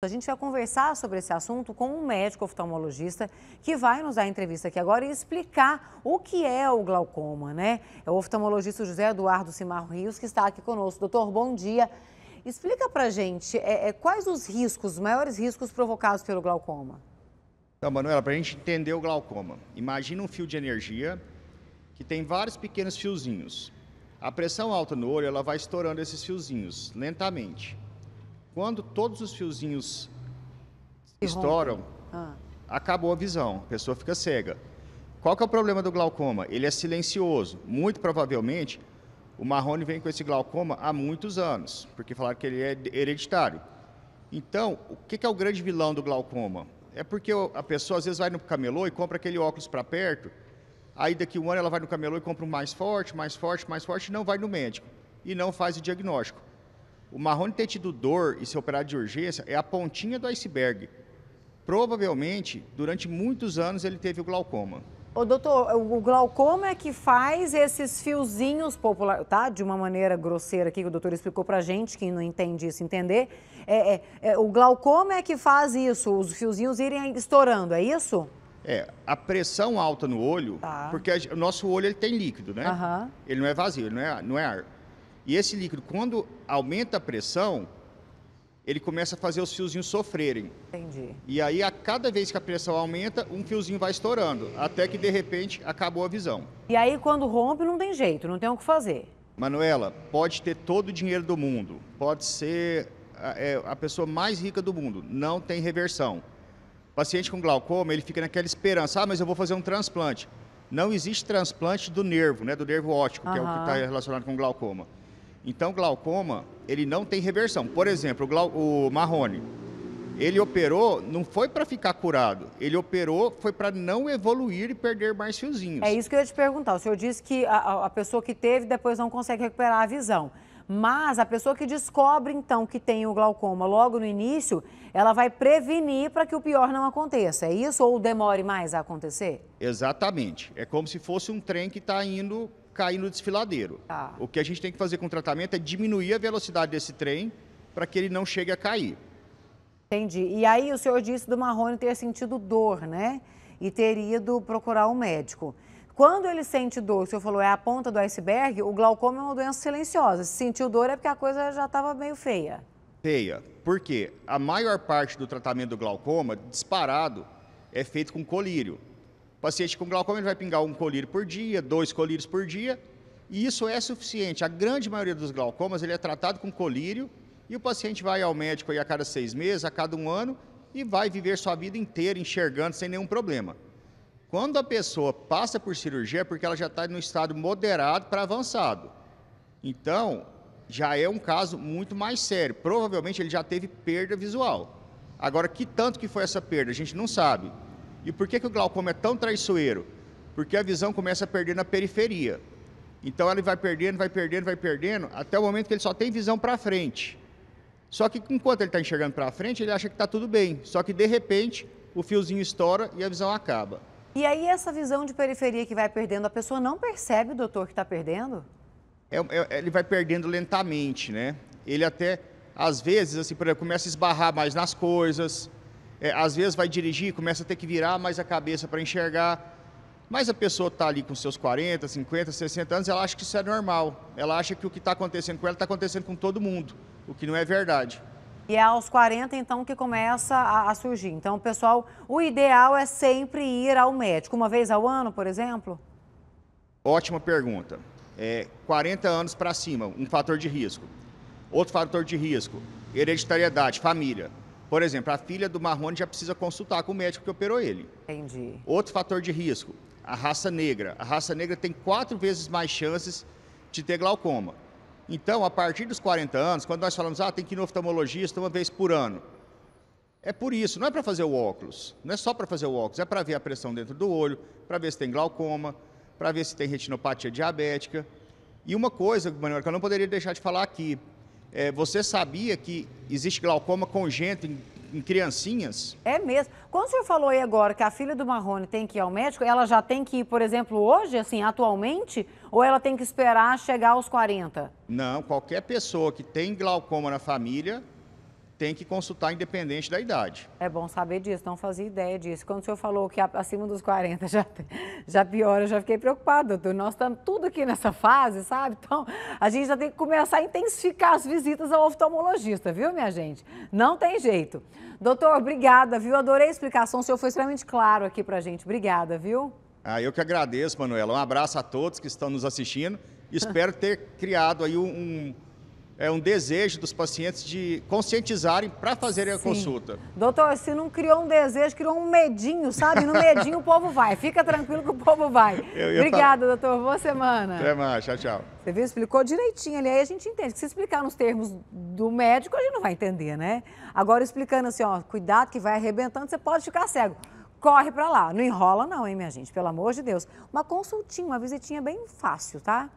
A gente vai conversar sobre esse assunto com um médico oftalmologista que vai nos dar entrevista aqui agora e explicar o que é o glaucoma, né? É o oftalmologista José Eduardo Simarro Rios que está aqui conosco. Doutor, bom dia. Explica pra gente é, é, quais os riscos, os maiores riscos provocados pelo glaucoma. Então, Manuela, para a gente entender o glaucoma, imagina um fio de energia que tem vários pequenos fiozinhos. A pressão alta no olho ela vai estourando esses fiozinhos lentamente. Quando todos os fiozinhos estouram, ah. acabou a visão, a pessoa fica cega. Qual que é o problema do glaucoma? Ele é silencioso. Muito provavelmente, o Marrone vem com esse glaucoma há muitos anos, porque falaram que ele é hereditário. Então, o que, que é o grande vilão do glaucoma? É porque a pessoa às vezes vai no camelô e compra aquele óculos para perto, aí daqui um ano ela vai no camelô e compra um mais forte, mais forte, mais forte, e não vai no médico e não faz o diagnóstico. O Marrone ter tido dor e ser operado de urgência é a pontinha do iceberg. Provavelmente, durante muitos anos, ele teve o glaucoma. Ô, doutor, o glaucoma é que faz esses fiozinhos populares, tá? De uma maneira grosseira aqui que o doutor explicou pra gente, quem não entende isso entender. É, é, é, o glaucoma é que faz isso, os fiozinhos irem estourando, é isso? É, a pressão alta no olho, tá. porque a, o nosso olho ele tem líquido, né? Uhum. Ele não é vazio, ele não é, não é ar. E esse líquido, quando aumenta a pressão, ele começa a fazer os fiozinhos sofrerem. Entendi. E aí, a cada vez que a pressão aumenta, um fiozinho vai estourando, até que de repente acabou a visão. E aí, quando rompe, não tem jeito, não tem o que fazer. Manuela, pode ter todo o dinheiro do mundo, pode ser a, é, a pessoa mais rica do mundo, não tem reversão. O paciente com glaucoma, ele fica naquela esperança: ah, mas eu vou fazer um transplante. Não existe transplante do nervo, né, do nervo óptico, uhum. que é o que está relacionado com glaucoma. Então, glaucoma, ele não tem reversão. Por exemplo, o, o Marrone, ele operou, não foi para ficar curado, ele operou, foi para não evoluir e perder mais fiozinhos. É isso que eu ia te perguntar. O senhor disse que a, a pessoa que teve depois não consegue recuperar a visão. Mas a pessoa que descobre, então, que tem o glaucoma logo no início, ela vai prevenir para que o pior não aconteça. É isso ou demore mais a acontecer? Exatamente. É como se fosse um trem que está indo cair no desfiladeiro. Tá. O que a gente tem que fazer com o tratamento é diminuir a velocidade desse trem para que ele não chegue a cair. Entendi. E aí o senhor disse do Marrone ter sentido dor, né? E ter ido procurar um médico. Quando ele sente dor, o senhor falou, é a ponta do iceberg, o glaucoma é uma doença silenciosa. Se sentiu dor é porque a coisa já estava meio feia. Feia. Por quê? A maior parte do tratamento do glaucoma, disparado, é feito com colírio. O paciente com glaucoma vai pingar um colírio por dia, dois colírios por dia, e isso é suficiente. A grande maioria dos glaucomas ele é tratado com colírio e o paciente vai ao médico aí a cada seis meses, a cada um ano, e vai viver sua vida inteira enxergando sem nenhum problema. Quando a pessoa passa por cirurgia é porque ela já está no estado moderado para avançado. Então, já é um caso muito mais sério. Provavelmente ele já teve perda visual. Agora, que tanto que foi essa perda? A gente não sabe. E por que, que o glaucoma é tão traiçoeiro? Porque a visão começa a perder na periferia. Então ele vai perdendo, vai perdendo, vai perdendo, até o momento que ele só tem visão para frente. Só que enquanto ele está enxergando para frente, ele acha que está tudo bem. Só que de repente o fiozinho estoura e a visão acaba. E aí essa visão de periferia que vai perdendo, a pessoa não percebe, doutor, que está perdendo? É, é, ele vai perdendo lentamente, né? Ele até, às vezes, assim, começa a esbarrar mais nas coisas, é, às vezes vai dirigir, começa a ter que virar mais a cabeça para enxergar. Mas a pessoa está ali com seus 40, 50, 60 anos, ela acha que isso é normal. Ela acha que o que está acontecendo com ela está acontecendo com todo mundo, o que não é verdade. E é aos 40, então, que começa a, a surgir. Então, pessoal, o ideal é sempre ir ao médico, uma vez ao ano, por exemplo? Ótima pergunta. É, 40 anos para cima, um fator de risco. Outro fator de risco, hereditariedade, família. Por exemplo, a filha do Marrone já precisa consultar com o médico que operou ele. Entendi. Outro fator de risco, a raça negra. A raça negra tem quatro vezes mais chances de ter glaucoma. Então, a partir dos 40 anos, quando nós falamos, ah, tem que ir no oftalmologista uma vez por ano. É por isso, não é para fazer o óculos, não é só para fazer o óculos, é para ver a pressão dentro do olho, para ver se tem glaucoma, para ver se tem retinopatia diabética. E uma coisa, Manuel, que eu não poderia deixar de falar aqui, é, você sabia que existe glaucoma congênito em, em, criancinhas? É mesmo. Quando o senhor falou aí agora que a filha do Marrone tem que ir ao médico, ela já tem que ir, por exemplo, hoje, assim, atualmente, ou ela tem que esperar chegar aos 40? Não, qualquer pessoa que tem glaucoma na família tem que consultar independente da idade. É bom saber disso, não fazia ideia disso. Quando o senhor falou que acima dos 40 já, já piora, eu já fiquei preocupado. doutor. Nós estamos tudo aqui nessa fase, sabe? Então, a gente já tem que começar a intensificar as visitas ao oftalmologista, viu, minha gente? Não tem jeito. Doutor, obrigada, viu? Adorei a explicação, o senhor foi extremamente claro aqui pra gente. Obrigada, viu? Ah, eu que agradeço, Manuela. Um abraço a todos que estão nos assistindo. Espero ter criado aí um, um é um desejo dos pacientes de conscientizarem para fazerem a Sim. consulta. Doutor, se não criou um desejo, criou um medinho, sabe? No medinho o povo vai. Fica tranquilo que o povo vai. Obrigada, doutor. Boa semana. Até mais. Tchau, tchau. Você viu? Explicou direitinho ali. Aí a gente entende. se explicar nos termos do médico, a gente não vai entender, né? Agora, explicando assim, ó, cuidado que vai arrebentando, você pode ficar cego corre para lá. Não enrola não, hein, minha gente? Pelo amor de Deus. Uma consultinha, uma visitinha bem fácil, tá?